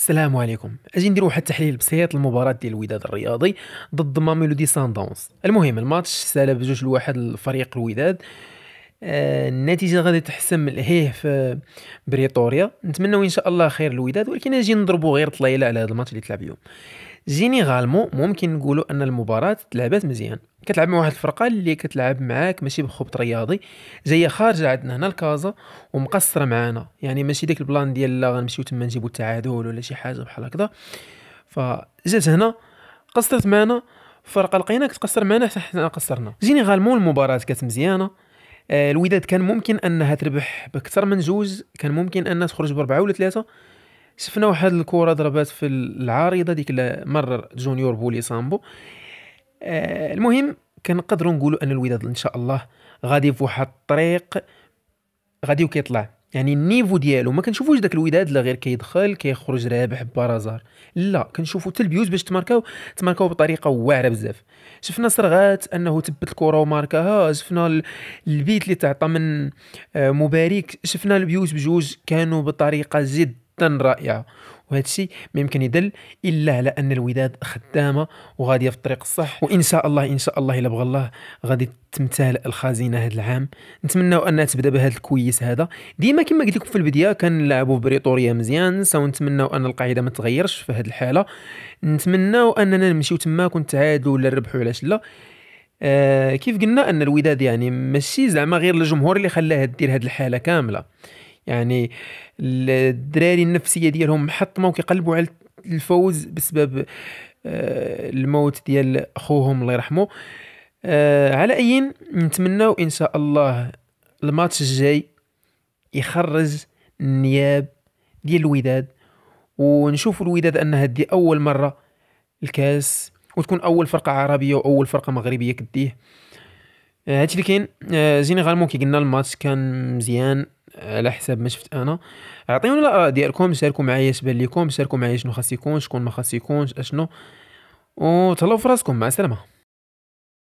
السلام عليكم اجي نديرو واحد التحليل بسيط للمباراه ديال الوداد الرياضي ضد ماميلودي سان المهم الماتش سالب بجوج لواحد الفريق الوداد آه النتيجه غادي تحسم هيه في بريتوريا نتمنوا ان شاء الله خير الوداد ولكن اجي نضربو غير طليله على هذا الماتش اللي تلعب اليوم جينيرالمون ممكن نقولوا ان المباراه تلعبات مزيان كتلعب مع واحد الفرقه اللي كتلعب معاك ماشي بخبط رياضي جايه خارجه عندنا هنا لكازا ومقصره معانا يعني ماشي ديك البلان ديال لا غنمشيو تما نجيبو التعادل ولا شي حاجه بحال هكذا فجات هنا قصرت معانا فرقه لقيناك تقصر معنا حتى حنا قصرنا جينيرالمون المباراه كانت مزيانه آه، الوداد كان ممكن انها تربح باكثر من جوج كان ممكن انها تخرج بربعه ولا ثلاثه شفنا واحد الكره ضربات في العارضه ديك مرر جونيور بولي سامبو آه المهم كنقدروا نقولوا ان الوداد ان شاء الله غادي في واحد الطريق غادي وكيطلع يعني النيفو ديالو ما كنشوفوش داك الوداد لا غير كيدخل كيخرج رابح بارازار لا كنشوفو حتى البيوت باش تماركاو تماركاو بطريقه واعره بزاف شفنا صرغات انه تبت الكره وماركاها شفنا البيت اللي تعطى من آه، مبارك شفنا البيوت بجوج كانوا بطريقه جد جدا رائعه وهذا الشيء ما يمكن يدل الا على ان الوداد خدامه وغاديه في الطريق الصح وان شاء الله ان شاء الله الا بغى الله غادي تمتلئ الخزينه هذا العام نتمناو انها تبدا بهذا الكويس هذا ديما كما قلت لكم في البدايه كنلعبوا بريطوريا مزيان ونتمنى ان القاعده ما تغيرش في هذه الحاله نتمناو اننا نمشيو تماك تعادلوا ولا نربحوا علاش لا آه كيف قلنا ان الوداد يعني ماشي زعما غير الجمهور اللي خلاها دير هذه الحاله كامله يعني الدراري النفسيه ديالهم محطمه وكيقلبوا على الفوز بسبب آه، الموت ديال اخوهم الله يرحمه آه، على اي نتمناو ان شاء الله الماتش الجاي يخرج النياب ديال الوداد ونشوف الوداد انها دي اول مره الكاس وتكون اول فرقه عربيه واول فرقه مغربيه كديه آه، هادشي اللي كاين جينيرالمون كي قلنا الماتش كان مزيان على حساب ما شفت انا اعطيونا الاراء ديالكم شاركوا معايا اش بان لكم شاركوا معايا شنو خاص يكون شكون ما خاص يكونش اشنو وتهلاو في راسكم مع السلامه